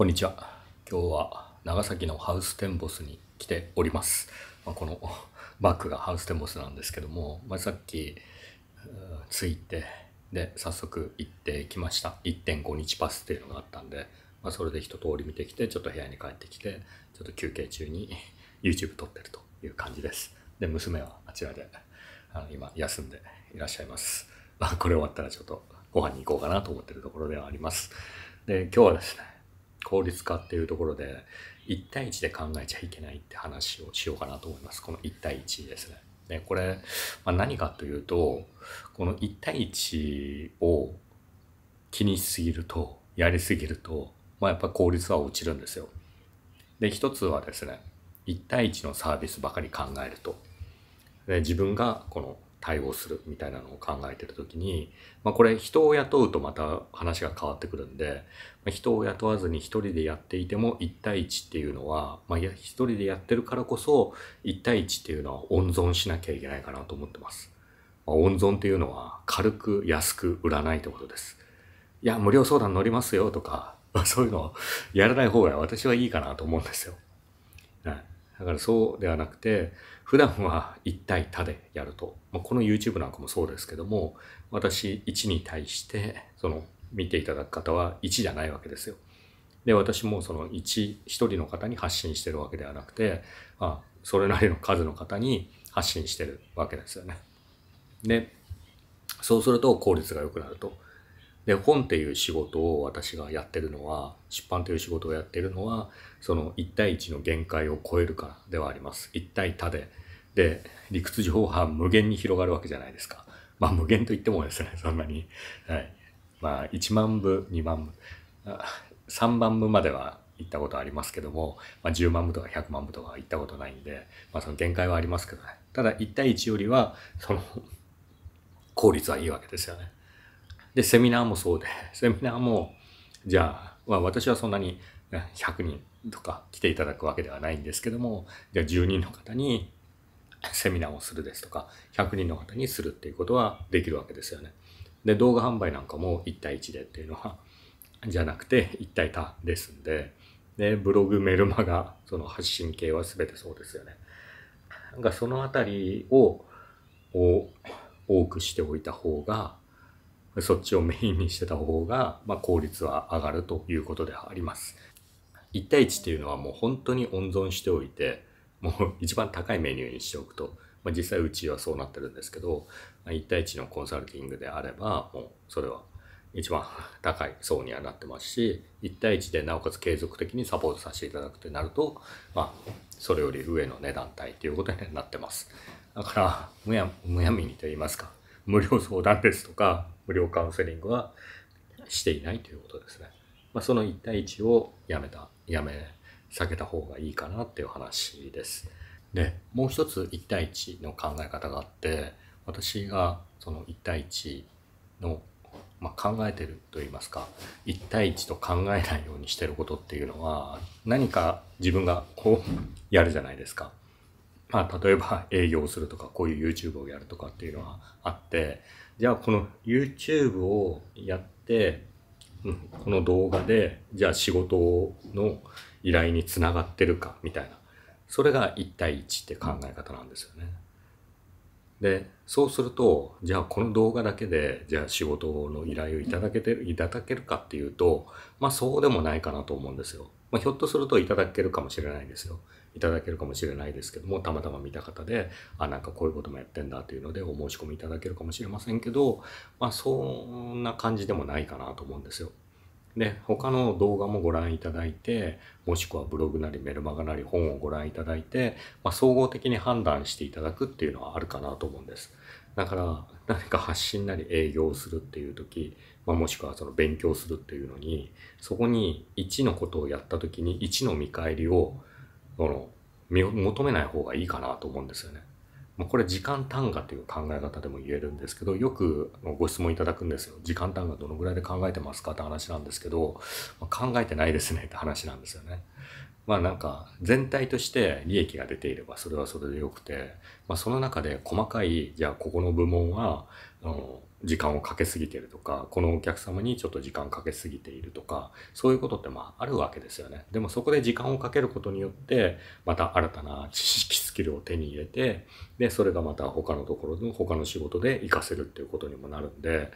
こんにちは。今日は長崎のハウステンボスに来ております。まあ、このバッグがハウステンボスなんですけども、まあ、さっき着いて、で、早速行ってきました。1.5日パスっていうのがあったんで、まあ、それで一通り見てきて、ちょっと部屋に帰ってきて、ちょっと休憩中に YouTube 撮ってるという感じです。で、娘はあちらで、あの今休んでいらっしゃいます。まあ、これ終わったらちょっとご飯に行こうかなと思ってるところではあります。で、今日はですね、効率化っていうところで1対1で考えちゃいけないって話をしようかなと思いますこの1対1ですね。でこれ、まあ、何かというとこの1対1を気にしすぎるとやりすぎると、まあ、やっぱ効率は落ちるんですよ。で一つはですね1対1のサービスばかり考えるとで自分がこの対応するみたいなのを考えてる時に、まあ、これ人を雇うとまた話が変わってくるんで、まあ、人を雇わずに1人でやっていても1対1っていうのは、まあ、1人でやってるからこそ1対1っていうのは温存しなきゃいけないかなと思ってます。まあ、温存っていうのは軽く安く売らないってことです。いや、無料相談乗りますよとか、そういうのをやらない方が私はいいかなと思うんですよ。はいだからそうではなくて、普段は1対他でやると。まあ、この YouTube なんかもそうですけども、私1に対して、その見ていただく方は1じゃないわけですよ。で、私もその1、1人の方に発信してるわけではなくて、まあ、それなりの数の方に発信してるわけですよね。で、そうすると効率が良くなると。で本っていう仕事を私がやってるのは出版という仕事をやってるのはその1対1の限界を超えるからではあります1対多でで理屈上は無限に広がるわけじゃないですかまあ無限といってもですねそんなに、はい、まあ1万部2万部3万部までは行ったことありますけども、まあ、10万部とか100万部とか行ったことないんで、まあ、その限界はありますけどねただ1対1よりはその効率はいいわけですよねで、セミナーもそうで、セミナーも、じゃあ、私はそんなに100人とか来ていただくわけではないんですけども、じゃあ10人の方に セミナーをするですとか、100人の方にするっていうことはできるわけですよね。で、動画販売なんかも1対1でっていうのは、じゃなくて1対多ですんで、で、ブログ、メルマガ、その発信系は全てそうですよね。かそのあたりを、を多くしておいた方がそっちをメインにしてた方が、まあ、効率は上がるということであります。1対1っていうのはもう本当に温存しておいて、もう一番高いメニューにしておくと、まあ、実際うちはそうなってるんですけど、1対1のコンサルティングであれば、もうそれは一番高い層にはなってますし、1対1でなおかつ継続的にサポートさせていただくとなると、まあ、それより上の値段帯ということになってます。だから、むやむやみにと言いますか、無料相談ですとか、無料カウンセリングはしていないということですね。まあ、その1対1をやめた、やめ、避けた方がいいかなっていう話です。で、もう一つ1対1の考え方があって、私がその1対1の、まあ、考えてると言いますか、1対1と考えないようにしてることっていうのは、何か自分がこうやるじゃないですか。まあ、例えば営業するとか、こういう YouTube をやるとかっていうのはあって、じゃあこの YouTube をやって、うん、この動画で、じゃあ仕事の依頼につながってるかみたいな。それが1対1って考え方なんですよね。で、そうすると、じゃあこの動画だけで、じゃあ仕事の依頼をいただけてる、いただけるかっていうと、まあそうでもないかなと思うんですよ。まあ、ひょっとするといただけるかもしれないですよ。いただけるかもしれないですけどもたまたま見た方であなんかこういうこともやってんだというのでお申し込みいただけるかもしれませんけど、まあ、そんな感じでもないかなと思うんですよ。で他の動画もご覧いただいてもしくはブログなりメルマガなり本をご覧いただいて、まあ、総合的に判断していただくっていうのはあるかなと思うんです。だから何か発信なり営業をするっていう時、まあ、もしくはその勉強するっていうのにそこに1のことをやった時に1の見返りをその求めない方がいいかなと思うんですよね。まこれ時間単価という考え方でも言えるんですけどよくご質問いただくんですよ。時間単価どのぐらいで考えてますかって話なんですけど、ま考えてないですねって話なんですよね。まあなんか全体として利益が出ていればそれはそれでよくて、まあ、その中で細かいじゃあここの部門はあの時間をかけすぎてるとかこのお客様にちょっと時間かけすぎているとかそういうことってまああるわけですよねでもそこで時間をかけることによってまた新たな知識スキルを手に入れてでそれがまた他のところの他の仕事で活かせるっていうことにもなるんで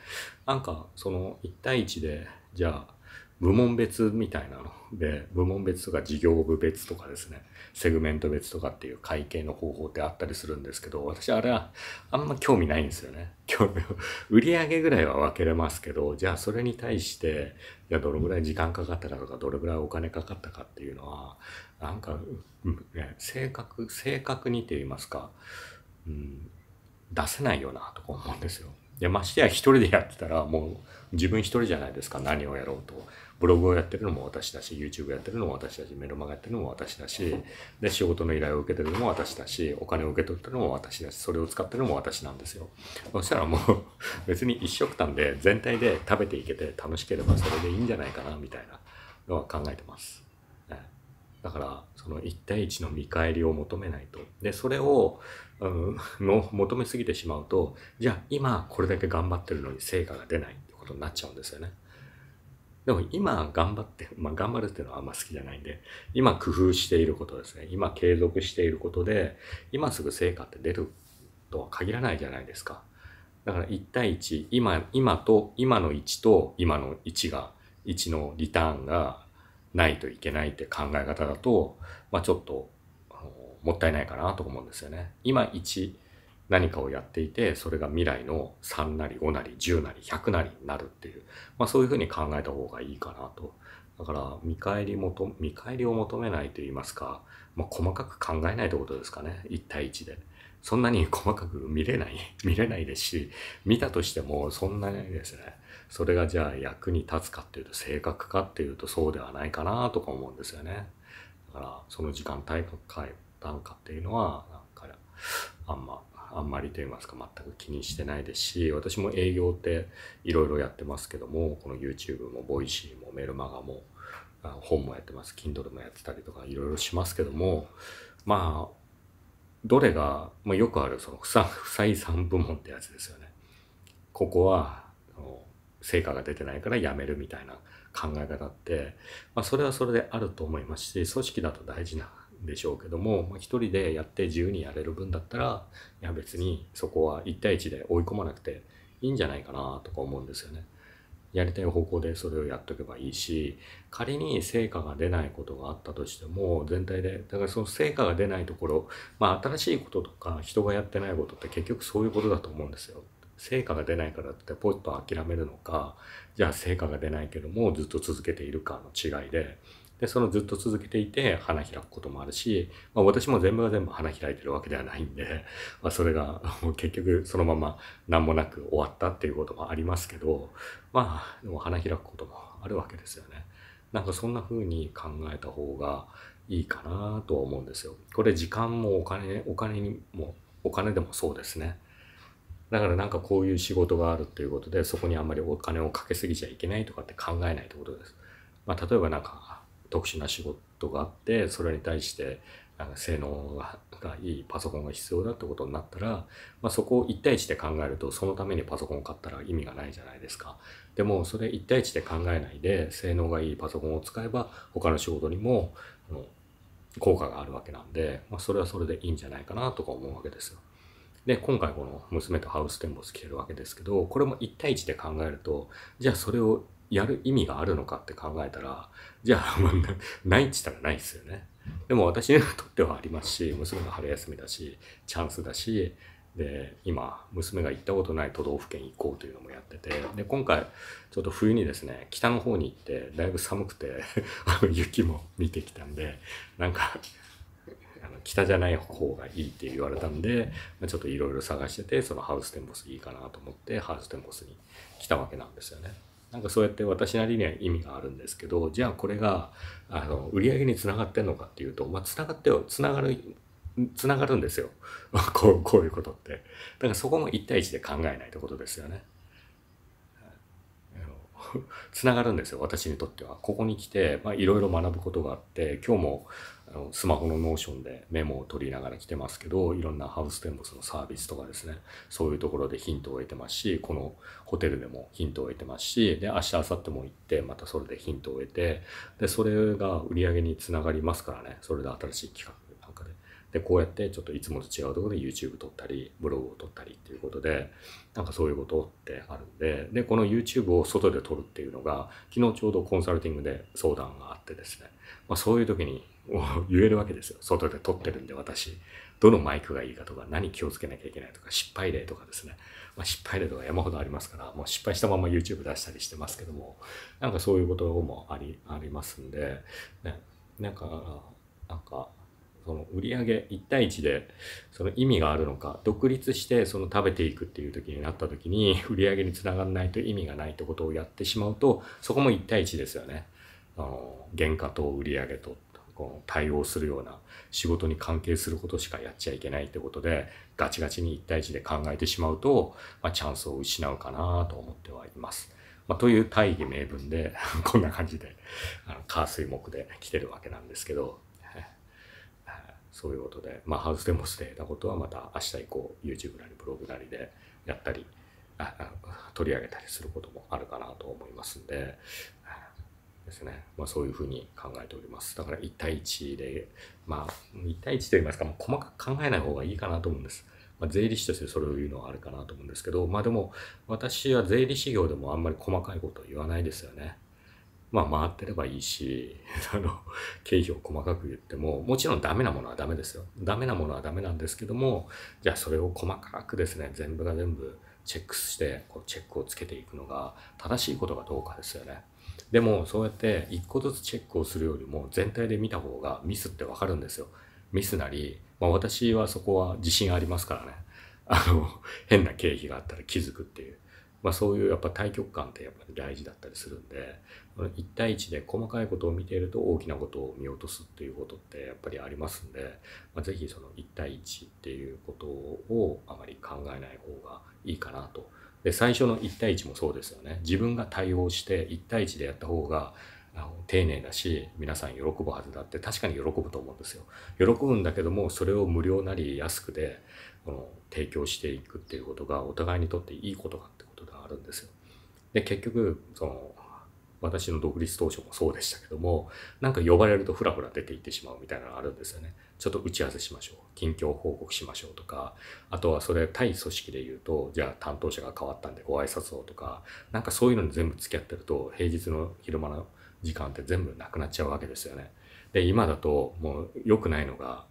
なんかその1対1でじゃあ部門別みたいなので部門別とか事業部別とかですねセグメント別とかっていう会計の方法ってあったりするんですけど私あれはあんま興味ないんですよね興味 売上ぐらいは分けれますけどじゃあそれに対してじゃあどのぐらい時間かかったかとかどれぐらいお金かかったかっていうのはなんか、ね、正確正確にと言いますか、うん、出せないよなとか思うんですよ。でましてや一人でやってたらもう自分一人じゃないですか何をやろうとブログをやってるのも私だし YouTube やってるのも私だしメルマガやってるのも私だしで仕事の依頼を受けてるのも私だしお金を受け取ってるのも私だしそれを使ってるのも私なんですよそしたらもう別に一食単で全体で食べていけて楽しければそれでいいんじゃないかなみたいなのは考えてます、ね、だからその1対1の見返りを求めないとでそれをあのの求めすぎてしまうとじゃあ今これだけ頑張ってるのに成果が出ないってことになっちゃうんですよね。でも今頑張って、まあ、頑張るっていうのはあんま好きじゃないんで、今工夫していることですね。今継続していることで、今すぐ成果って出るとは限らないじゃないですか。だから1対1、今、今と、今の1と今の1が、1のリターンがないといけないって考え方だと、まあ、ちょっともったいないかなと思うんですよね。今1何かをやっていてそれが未来の3なり5なり10なり100なりになるっていう、まあ、そういうふうに考えた方がいいかなと。だから見返り求見返りを求めないといいますか、まあ、細かく考えないってことですかね1対1で。そんなに 細かく見れない、見れないですし、見たとしてもそんなにですね、それがじゃあ役に立つかっていうと、正確かっていうとそうではないかなとか思うんですよね。だから、その時間帯ったんかっていうのはなんかあんまあんまりと言いますか全く気にしてないですし私も営業っていろいろやってますけどもこの YouTube もボイシーもメルマガも本もやってます Kindle もやってたりとかいろいろしますけどもまあどれが、まあ、よくあるその不採算部門ってやつですよね。ここは成果が出てないからやめるみたいな考え方って、まあ、それはそれであると思いますし組織だと大事なでしょうけども、まあ、1人でやって自由にやれる分だったらいや別にそこは1対1で追い込まなくていいんじゃないかなとか思うんですよね。やりたい方向でそれをやっとけばいいし仮に成果が出ないことがあったとしても全体でだからその成果が出ないところ、まあ、新しいこととか人がやってないことって結局そういうことだと思うんですよ。成果が出ないからってポッと諦めるのかじゃあ成果が出ないけどもずっと続けているかの違いでで、そのずっと続けていて花開くこともあるし、まあ、私も全部が全部花開いてるわけではないんで、まあ、それが結局そのまま何もなく終わったっていうこともありますけど、まあ、でも花開くこともあるわけですよね。なんかそんな風に考えた方がいいかなとは思うんですよ。これ時間もお金、お金にも、お金でもそうですね。だからなんかこういう仕事があるっていうことでそこにあんまりお金をかけすぎちゃいけないとかって考えないってことです。まあ、例えばなんか特殊な仕事があってそれに対してあの性能がいいパソコンが必要だってことになったら、まあ、そこを1対1で考えるとそのためにパソコンを買ったら意味がないじゃないですかでもそれ1対1で考えないで性能がいいパソコンを使えば他の仕事にもあの効果があるわけなんで、まあ、それはそれでいいんじゃないかなとか思うわけですよで今回この娘とハウステンボス着てるわけですけどこれも1対1で考えるとじゃあそれをやる意味があるのかって考えたらじゃあ ないっったらないですよね。でも私にとってはありますし娘が春休みだしチャンスだしで今娘が行ったことない都道府県行こうというのもやっててで今回ちょっと冬にですね北の方に行ってだいぶ寒くて 雪も見てきたんでなんかあの北じゃない方がいいって言われたんで、まちょっといろいろ探しててそのハウステンボスいいかなと思ってハウステンボスに来たわけなんですよね。なんかそうやって私なりには意味があるんですけどじゃあこれがあの売り上げにつながってんのかっていうとまあつながってよつながるつながるんですよ こうこういうことってだからそこも1対1で考えないってことですよね。つ ながるんですよ私にとっては。ここに来ていろいろ学ぶことがあって今日もあのスマホのノーションでメモを取りながら来てますけどいろんなハウステンボスのサービスとかですねそういうところでヒントを得てますしこのホテルでもヒントを得てますしで明日明後日も行ってまたそれでヒントを得てでそれが売り上げにつながりますからねそれで新しい企画でこうやってちょっといつもと違うところで YouTube 撮ったりブログを撮ったりっていうことでなんかそういうことってあるんででこの YouTube を外で撮るっていうのが昨日ちょうどコンサルティングで相談があってですね、まあ、そういう時に 言えるわけですよ外で撮ってるんで私どのマイクがいいかとか何気をつけなきゃいけないとか失敗例とかですね、まあ、失敗例とか山ほどありますからもう失敗したまま YouTube 出したりしてますけどもなんかそういうこともありありますんで、ね、なんかなんかその売り上げ1対1でその意味があるのか独立してその食べていくっていう時になった時に売り上げにつながらないと意味がないってことをやってしまうとそこも1対1ですよね。あの原価と売り上げとこの対応するような仕事に関係することしかやっちゃいけないってことでガチガチに1対1で考えてしまうと、まあ、チャンスを失うかなと思ってはいます。まあ、という大義名分でこんな感じであの火水木で来てるわけなんですけど。そういうことで、まあ、ハウスデモスでたことはまた明日以降 YouTube なりブログなりでやったりああ取り上げたりすることもあるかなと思いますんでですね、まあ、そういうふうに考えておりますだから1対1でまあ1対1といいますか、まあ、細かく考えない方がいいかなと思うんです、まあ、税理士としてそれを言うのはあるかなと思うんですけどまあでも私は税理士業でもあんまり細かいことを言わないですよねまあ、回ってればいいし、あの、経費を細かく言っても、もちろんダメなものはダメですよ。ダメなものはダメなんですけども、じゃあそれを細かくですね、全部が全部チェックして、こうチェックをつけていくのが正しいことかどうかですよね。でも、そうやって一個ずつチェックをするよりも、全体で見た方がミスってわかるんですよ。ミスなり、まあ、私はそこは自信ありますからね。あの、変な経費があったら気づくっていう。まあ、そういうやっぱ対極観ってやっぱり大事だったりするんで1対1で細かいことを見ていると大きなことを見落とすっていうことってやっぱりありますんで、まあ、ぜひその1対1っていうことをあまり考えない方がいいかなと。で最初の1対1もそうですよね自分が対応して1対1でやった方が丁寧だし皆さん喜ぶはずだって確かに喜ぶと思うんですよ喜ぶんだけどもそれを無料なり安くでこの提供していくっていうことがお互いにとっていいことがあるんですよ。で結局その私の独立当初もそうでしたけどもなんか呼ばれるとフラフラ出ていってしまうみたいなのがあるんですよねちょっと打ち合わせしましょう近況報告しましょうとかあとはそれ対組織で言うとじゃあ担当者が変わったんでご挨拶をとかなんかそういうのに全部付き合ってると平日の昼間の時間って全部なくなっちゃうわけですよねで今だともう良くないのが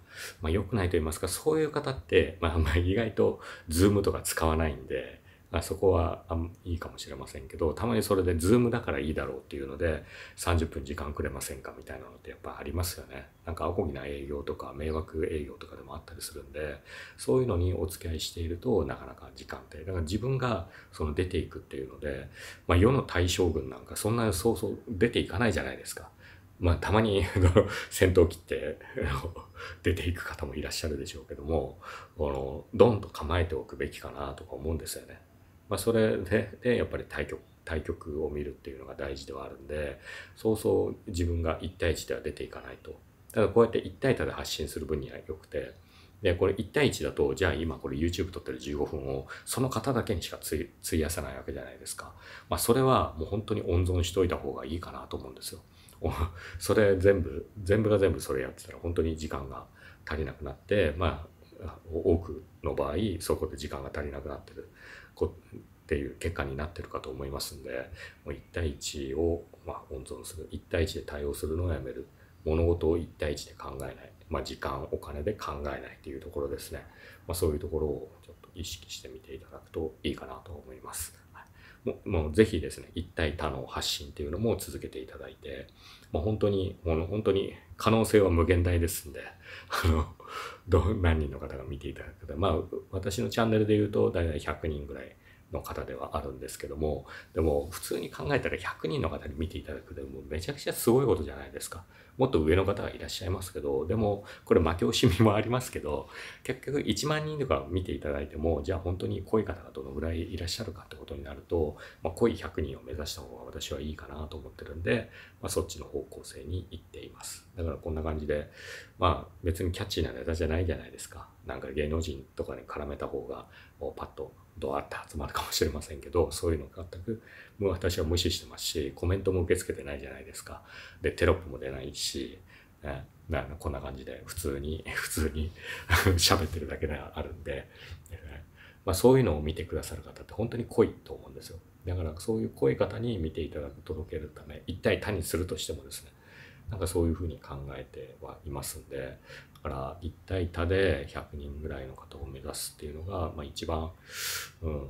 まあ、良くないと言いますかそういう方って、まあ、まあ意外とズームとか使わないんでそこはあいいかもしれませんけどたまにそれで Zoom だからいいだろうっていうので30分時間くれませんかみたいなのってやっぱありますよねなんかアコギな営業とか迷惑営業とかでもあったりするんでそういうのにお付き合いしているとなかなか時間ってだから自分がその出ていくっていうので、まあ、世の大将軍なんかそんなそうそう出ていかないじゃないですか。まあ、たまに戦闘機って 出ていく方もいらっしゃるでしょうけどもこのドンと構えておくべきかなとか思うんですよね。まあ、それで、ね、やっぱり対局対局を見るっていうのが大事ではあるんでそうそう自分が1対1では出ていかないとただこうやって1対多で発信する分には良くてでこれ1対1だとじゃあ今これ YouTube 撮ってる15分をその方だけにしか費やさないわけじゃないですか、まあ、それはもう本当に温存しといた方がいいかなと思うんですよそれ全部全部が全部それやってたら本当に時間が足りなくなってまあ多くの場合そこで時間が足りなくなってるこっていう結果になってるかと思いますんでもう1対1を、ま温存する1対1で対応するのをやめる物事を1対1で考えない、まあ、時間お金で考えないというところですね、まあ、そういうところをちょっと意識してみていただくといいかなと思います。ももうぜひですね、一体他の発信っていうのも続けていただいて、もう本当に、もう本当に可能性は無限大ですんで、あの、ど何人の方が見ていただくか、まあ、私のチャンネルで言うと、大体100人ぐらいの方ではあるんですけどもでも普通に考えたら100人の方に見ていただくでもめちゃくちゃすごいことじゃないですかもっと上の方がいらっしゃいますけどでもこれ負け惜しみもありますけど結局1万人とか見ていただいてもじゃあ本当に濃い方がどのぐらいいらっしゃるかってことになると、まあ、濃い100人を目指した方が私はいいかなと思ってるんで、まあ、そっちの方向性に行っていますだからこんな感じでまあ別にキャッチーなネタじゃないじゃないですかなんか芸能人とかに絡めた方がパッとドワッて集まるかもしれませんけど そういうの全くもう私は無視してますしコメントも受け付けてないじゃないですかでテロップも出ないし、ね、なこんな感じで普通に 普通に 喋ってるだけであるんで、ね、まあ、そういうのを見てくださる方って本当に濃いと思うんですよだからそういう濃い方に見ていただく届けるため一体他にするとしてもですねなんかそういうふうに考えてはいますんで、から一対多で100人ぐらいの方を目指すっていうのが、まあ、一番、うん、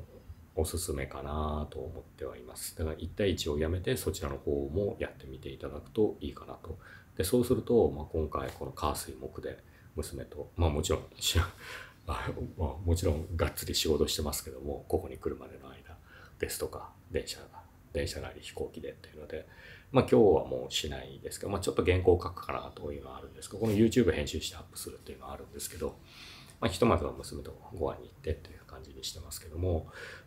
おすすめかなと思ってはいます。だから一対一をやめてそちらの方もやってみていただくといいかなと。で、そうすると、まあ、今回この火水木で娘と、まあもちろん、まあ、もちろんがっつり仕事してますけども、ここに来るまでの間ですとか、電車が、電車なり飛行機でっていうので、まあ今日はもうしないですけど、まあちょっと原稿を書くかなというのはあるんですけど、この YouTube 編集してアップするっていうのはあるんですけど、まあひとまずは娘とご飯に行ってっていう感じにしてますけども、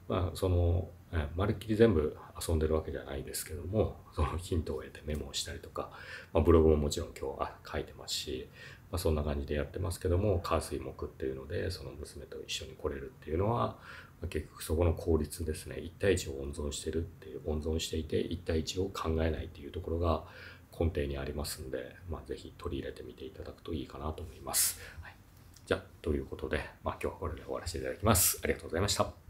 まあその、まるっきり全部遊んでるわけじゃないですけども、そのヒントを得てメモをしたりとか、まあ、ブログももちろん今日は書いてますし、まあ、そんな感じでやってますけども、火水木っていうので、その娘と一緒に来れるっていうのは、結局そこの効率ですね1対1を温存してるっていう温存していて1対1を考えないっていうところが根底にありますんで、まあ、ぜひ取り入れてみていただくといいかなと思います。はい、じゃあということで、まあ、今日はこれで終わらせていただきます。ありがとうございました。